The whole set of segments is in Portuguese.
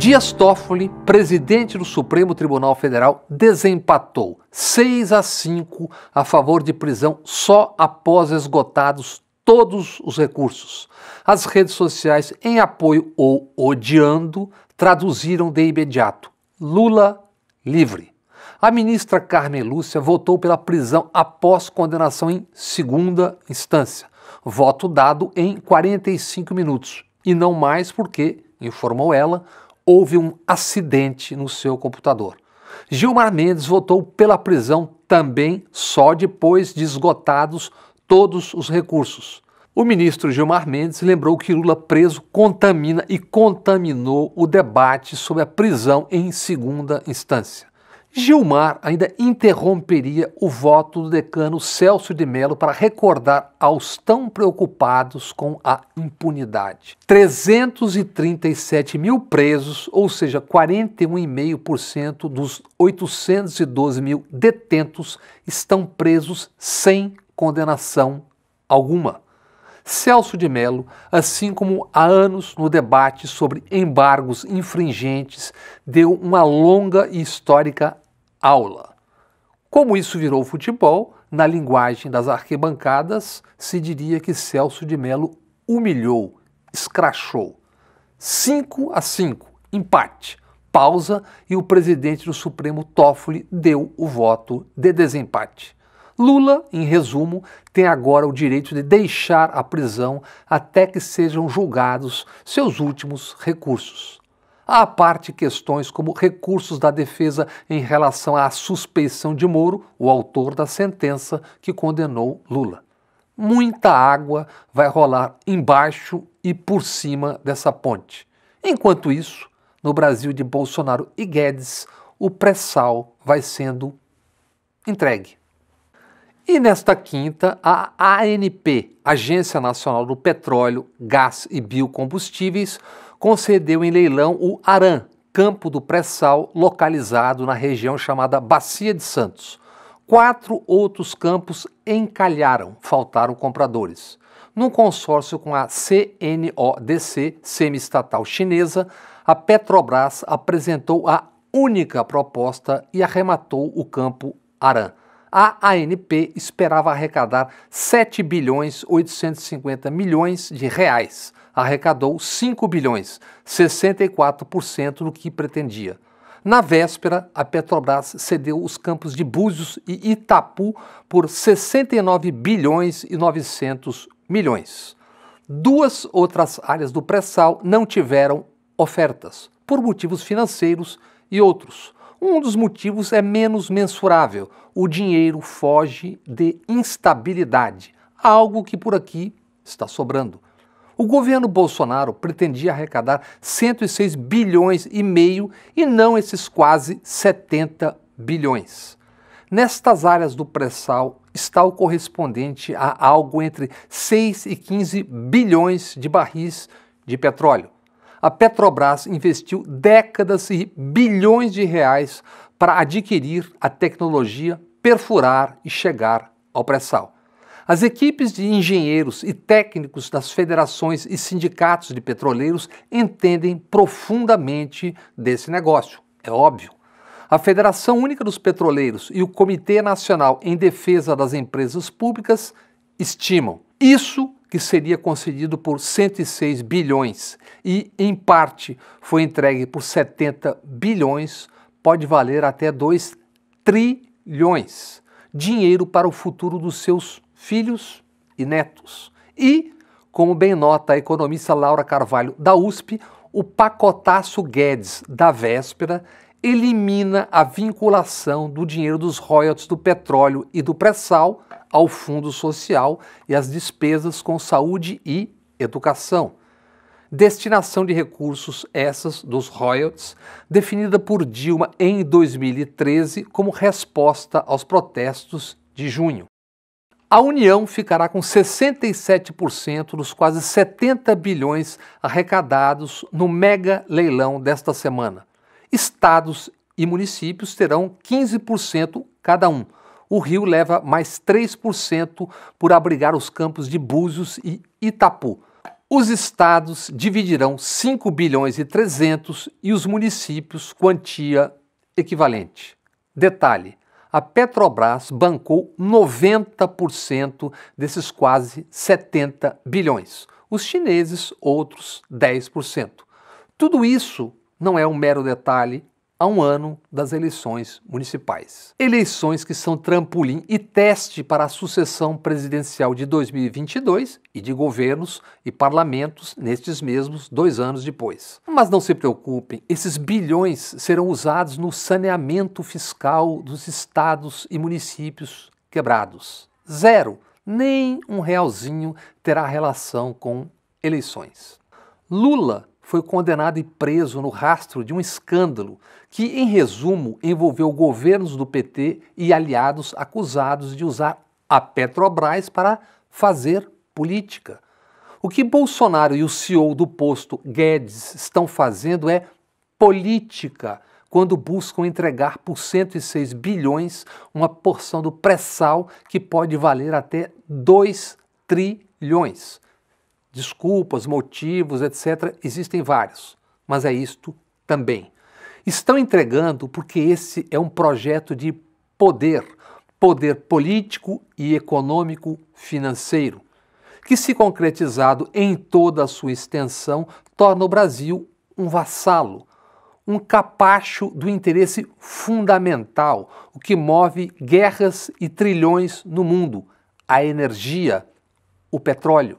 Dias Toffoli, presidente do Supremo Tribunal Federal, desempatou 6 a 5 a favor de prisão só após esgotados todos os recursos. As redes sociais, em apoio ou odiando, traduziram de imediato: Lula livre. A ministra Carmen Lúcia votou pela prisão após condenação em segunda instância. Voto dado em 45 minutos. E não mais porque, informou ela, houve um acidente no seu computador. Gilmar Mendes votou pela prisão também só depois de esgotados todos os recursos. O ministro Gilmar Mendes lembrou que Lula preso contamina e contaminou o debate sobre a prisão em segunda instância. Gilmar ainda interromperia o voto do decano Celso de Mello para recordar aos tão preocupados com a impunidade. 337 mil presos, ou seja, 41,5% dos 812 mil detentos, estão presos sem condenação alguma. Celso de Mello, assim como há anos no debate sobre embargos infringentes, deu uma longa e histórica aula. Como isso virou futebol, na linguagem das arquibancadas, se diria que Celso de Mello humilhou, escrachou. 5 a 5, empate, pausa e o presidente do Supremo Toffoli deu o voto de desempate. Lula, em resumo, tem agora o direito de deixar a prisão até que sejam julgados seus últimos recursos. Há à parte questões como recursos da defesa em relação à suspeição de Moro, o autor da sentença que condenou Lula. Muita água vai rolar embaixo e por cima dessa ponte. Enquanto isso, no Brasil de Bolsonaro e Guedes, o pré-sal vai sendo entregue. E nesta quinta, a ANP, Agência Nacional do Petróleo, Gás e Biocombustíveis, concedeu em leilão o Aran, campo do pré-sal localizado na região chamada Bacia de Santos. Quatro outros campos encalharam, faltaram compradores. Num consórcio com a CNODC, semi-estatal chinesa, a Petrobras apresentou a única proposta e arrematou o campo Aran a ANP esperava arrecadar 7 bilhões 850 milhões de reais. Arrecadou 5 bilhões, 64% do que pretendia. Na véspera, a Petrobras cedeu os campos de Búzios e Itapu por 69 bilhões e 900 milhões. Duas outras áreas do pré-sal não tiveram ofertas, por motivos financeiros e outros. Um dos motivos é menos mensurável. O dinheiro foge de instabilidade, algo que por aqui está sobrando. O governo Bolsonaro pretendia arrecadar 106 bilhões e meio e não esses quase 70 bilhões. Nestas áreas do pré-sal está o correspondente a algo entre 6 e 15 bilhões de barris de petróleo a Petrobras investiu décadas e bilhões de reais para adquirir a tecnologia, perfurar e chegar ao pré-sal. As equipes de engenheiros e técnicos das federações e sindicatos de petroleiros entendem profundamente desse negócio, é óbvio. A Federação Única dos Petroleiros e o Comitê Nacional em Defesa das Empresas Públicas estimam. Isso que seria concedido por 106 bilhões e, em parte, foi entregue por 70 bilhões, pode valer até 2 trilhões. Dinheiro para o futuro dos seus filhos e netos. E, como bem nota a economista Laura Carvalho da USP, o pacotaço Guedes da véspera elimina a vinculação do dinheiro dos royalties do petróleo e do pré-sal ao Fundo Social e às despesas com saúde e educação. Destinação de recursos essas dos royalties, definida por Dilma em 2013 como resposta aos protestos de junho. A União ficará com 67% dos quase 70 bilhões arrecadados no mega leilão desta semana. Estados e municípios terão 15% cada um. O Rio leva mais 3% por abrigar os campos de Búzios e Itapu. Os estados dividirão 5 bilhões e 300 e os municípios quantia equivalente. Detalhe: a Petrobras bancou 90% desses quase 70 bilhões. Os chineses, outros 10%. Tudo isso não é um mero detalhe a um ano das eleições municipais. Eleições que são trampolim e teste para a sucessão presidencial de 2022 e de governos e parlamentos nestes mesmos dois anos depois. Mas não se preocupem, esses bilhões serão usados no saneamento fiscal dos estados e municípios quebrados. Zero, nem um realzinho terá relação com eleições. Lula foi condenado e preso no rastro de um escândalo que, em resumo, envolveu governos do PT e aliados acusados de usar a Petrobras para fazer política. O que Bolsonaro e o CEO do posto Guedes estão fazendo é política quando buscam entregar por 106 bilhões uma porção do pré-sal que pode valer até 2 trilhões desculpas, motivos, etc., existem vários, mas é isto também. Estão entregando porque esse é um projeto de poder, poder político e econômico financeiro, que, se concretizado em toda a sua extensão, torna o Brasil um vassalo, um capacho do interesse fundamental, o que move guerras e trilhões no mundo: a energia, o petróleo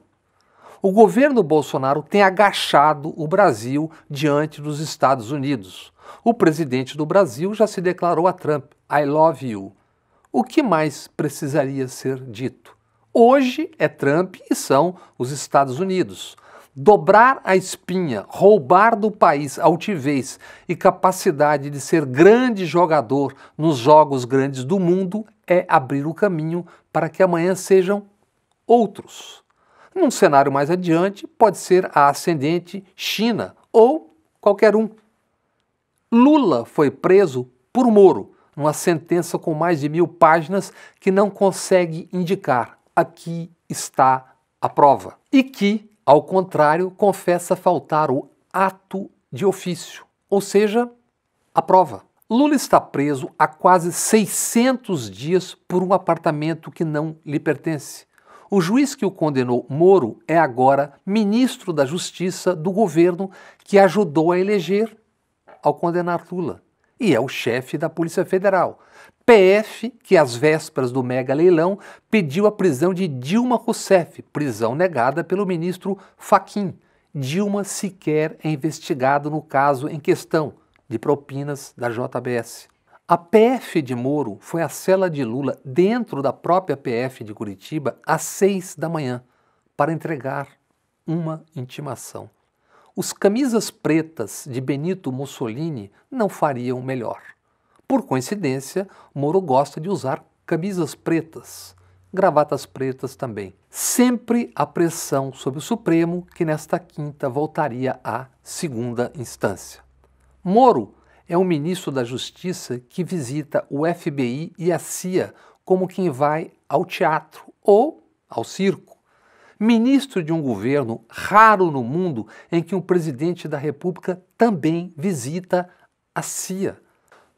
o governo Bolsonaro tem agachado o Brasil diante dos Estados Unidos. O presidente do Brasil já se declarou a Trump: I love you. O que mais precisaria ser dito? Hoje é Trump e são os Estados Unidos. Dobrar a espinha, roubar do país altivez e capacidade de ser grande jogador nos jogos grandes do mundo é abrir o caminho para que amanhã sejam outros. Num cenário mais adiante, pode ser a ascendente China ou qualquer um. Lula foi preso por Moro, numa sentença com mais de mil páginas que não consegue indicar. Aqui está a prova. E que, ao contrário, confessa faltar o ato de ofício, ou seja, a prova. Lula está preso há quase 600 dias por um apartamento que não lhe pertence. O juiz que o condenou, Moro, é agora ministro da Justiça do governo que ajudou a eleger ao condenar Lula. E é o chefe da Polícia Federal. PF, que às vésperas do mega leilão pediu a prisão de Dilma Rousseff, prisão negada pelo ministro Faquim. Dilma sequer é investigado no caso em questão de propinas da JBS. A PF de Moro foi à cela de Lula dentro da própria PF de Curitiba às seis da manhã para entregar uma intimação. Os camisas pretas de Benito Mussolini não fariam melhor. Por coincidência, Moro gosta de usar camisas pretas, gravatas pretas também. Sempre a pressão sobre o Supremo, que nesta quinta voltaria à segunda instância. Moro é um ministro da Justiça que visita o FBI e a CIA como quem vai ao teatro ou ao circo. Ministro de um governo raro no mundo em que um presidente da República também visita a CIA.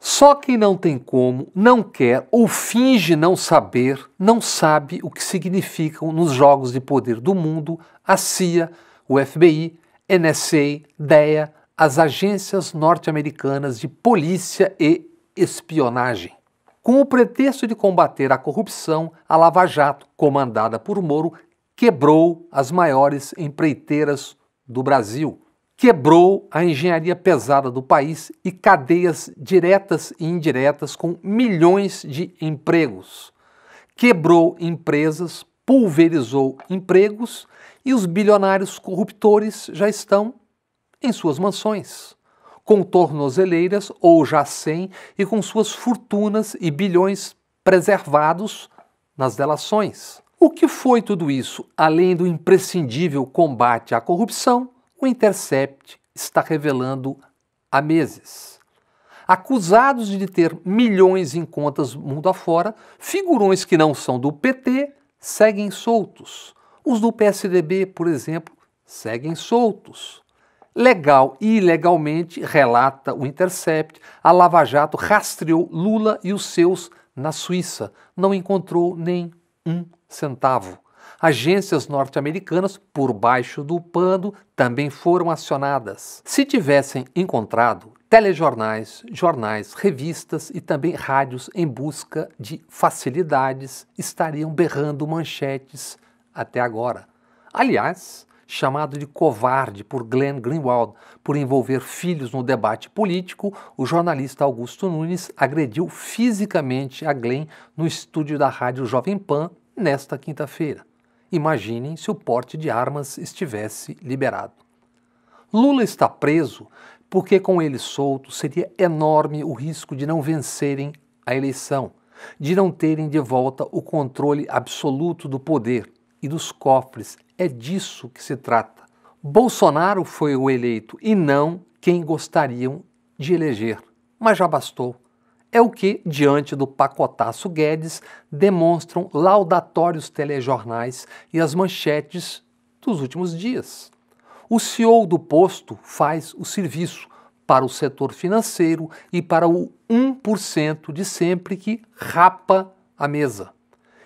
Só quem não tem como, não quer ou finge não saber, não sabe o que significam nos jogos de poder do mundo a CIA, o FBI, NSA, DEA, as agências norte-americanas de polícia e espionagem. Com o pretexto de combater a corrupção, a Lava Jato, comandada por Moro, quebrou as maiores empreiteiras do Brasil, quebrou a engenharia pesada do país e cadeias diretas e indiretas com milhões de empregos, quebrou empresas, pulverizou empregos e os bilionários corruptores já estão em suas mansões, com tornozeleiras ou já sem e com suas fortunas e bilhões preservados nas delações. O que foi tudo isso, além do imprescindível combate à corrupção, o Intercept está revelando há meses. Acusados de ter milhões em contas mundo afora, figurões que não são do PT seguem soltos. Os do PSDB, por exemplo, seguem soltos legal e ilegalmente, relata o Intercept, a Lava Jato rastreou Lula e os seus na Suíça. Não encontrou nem um centavo. Agências norte-americanas, por baixo do pano, também foram acionadas. Se tivessem encontrado, telejornais, jornais, revistas e também rádios em busca de facilidades estariam berrando manchetes até agora. Aliás, chamado de covarde por Glenn Greenwald por envolver filhos no debate político, o jornalista Augusto Nunes agrediu fisicamente a Glenn no estúdio da rádio Jovem Pan nesta quinta-feira. Imaginem se o porte de armas estivesse liberado. Lula está preso porque, com ele solto, seria enorme o risco de não vencerem a eleição, de não terem de volta o controle absoluto do poder e dos cofres. É disso que se trata. Bolsonaro foi o eleito e não quem gostariam de eleger. Mas já bastou. É o que, diante do pacotaço Guedes, demonstram laudatórios telejornais e as manchetes dos últimos dias. O CEO do posto faz o serviço para o setor financeiro e para o 1% de sempre que rapa a mesa.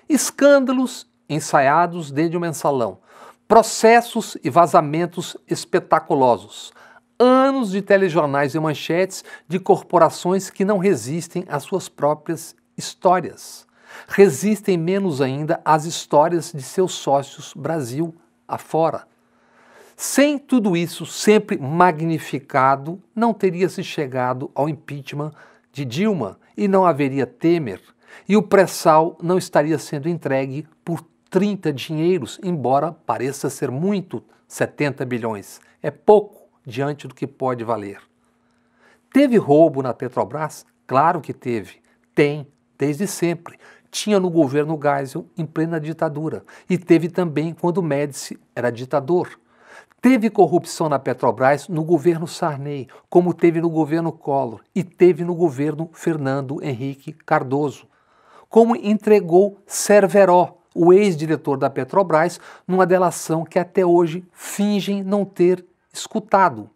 Escândalos ensaiados desde o mensalão, processos e vazamentos espetaculosos, anos de telejornais e manchetes de corporações que não resistem às suas próprias histórias. Resistem menos ainda às histórias de seus sócios Brasil afora. Sem tudo isso, sempre magnificado, não teria se chegado ao impeachment de Dilma e não haveria Temer, e o pré-sal não estaria sendo entregue por 30 dinheiros, embora pareça ser muito 70 bilhões. É pouco diante do que pode valer. Teve roubo na Petrobras? Claro que teve. Tem, desde sempre. Tinha no governo Geisel em plena ditadura. E teve também quando Médici era ditador. Teve corrupção na Petrobras no governo Sarney, como teve no governo Collor e teve no governo Fernando Henrique Cardoso. Como entregou Cerveró o ex-diretor da Petrobras, numa delação que até hoje fingem não ter escutado.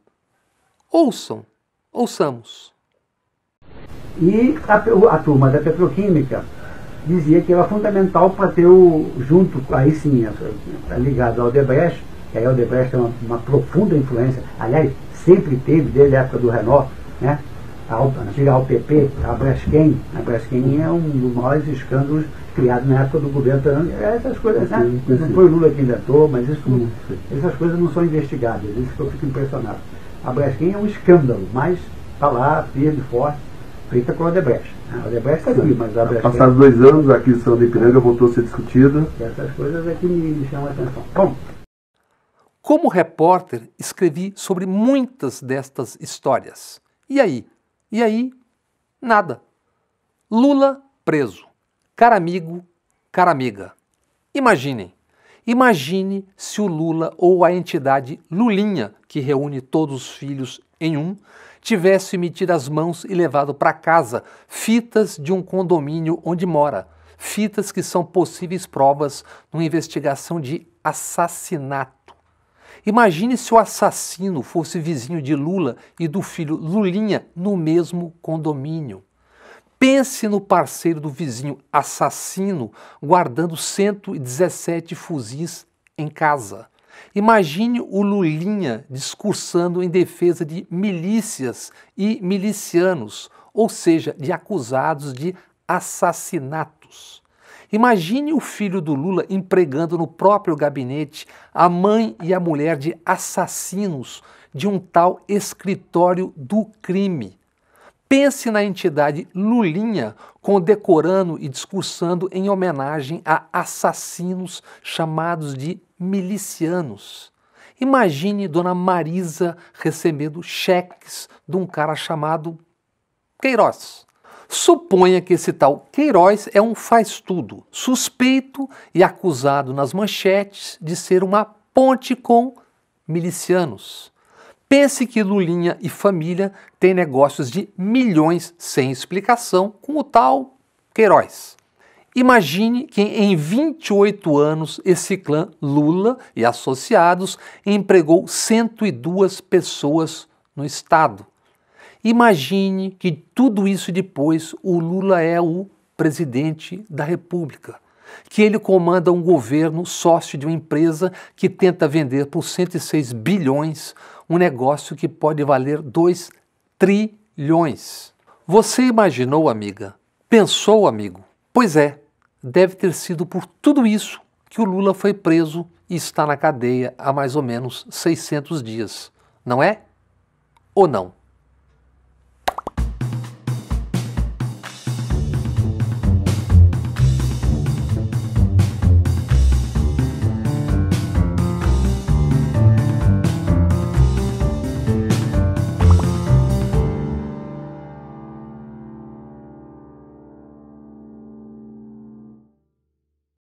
Ouçam, ouçamos. E a, a turma da Petroquímica dizia que era fundamental para ter o, junto, aí sim, ligado ao Debrecht, que aí o Debrecht tem é uma, uma profunda influência, aliás, sempre teve, desde a época do Renault, né? a antiga UPP, a Braskem. A Braskem é um dos maiores escândalos criados na época do governo Essas coisas, né? Não foi o Lula que inventou, mas isso, essas coisas não são investigadas, isso eu fico impressionado. A Braskem é um escândalo, mas está lá, firme, forte, feita com a Odebrecht. Né? A Odebrecht está aqui, mas a Braskem... Passados dois anos, a aquisição da Ipiranga voltou a ser discutida. Essas coisas é que me, me chamam a atenção. Bom, como repórter, escrevi sobre muitas destas histórias. E aí, e aí, nada. Lula preso. Cara amigo, cara amiga. Imaginem. Imagine se o Lula ou a entidade Lulinha, que reúne todos os filhos em um, tivesse metido as mãos e levado para casa fitas de um condomínio onde mora, fitas que são possíveis provas numa investigação de assassinato. Imagine se o assassino fosse vizinho de Lula e do filho Lulinha no mesmo condomínio. Pense no parceiro do vizinho assassino guardando 117 fuzis em casa. Imagine o Lulinha discursando em defesa de milícias e milicianos, ou seja, de acusados de assassinatos. Imagine o filho do Lula empregando no próprio gabinete a mãe e a mulher de assassinos de um tal escritório do crime. Pense na entidade Lulinha condecorando e discursando em homenagem a assassinos chamados de milicianos. Imagine Dona Marisa recebendo cheques de um cara chamado Queiroz. Suponha que esse tal Queiroz é um faz-tudo, suspeito e acusado nas manchetes de ser uma ponte com milicianos. Pense que Lulinha e família têm negócios de milhões sem explicação com o tal Queiroz. Imagine que em 28 anos esse clã Lula e associados empregou 102 pessoas no estado. Imagine que tudo isso depois o Lula é o presidente da República, que ele comanda um governo sócio de uma empresa que tenta vender por 106 bilhões um negócio que pode valer 2 trilhões. Você imaginou, amiga? Pensou, amigo? Pois é, deve ter sido por tudo isso que o Lula foi preso e está na cadeia há mais ou menos 600 dias, não é? Ou não?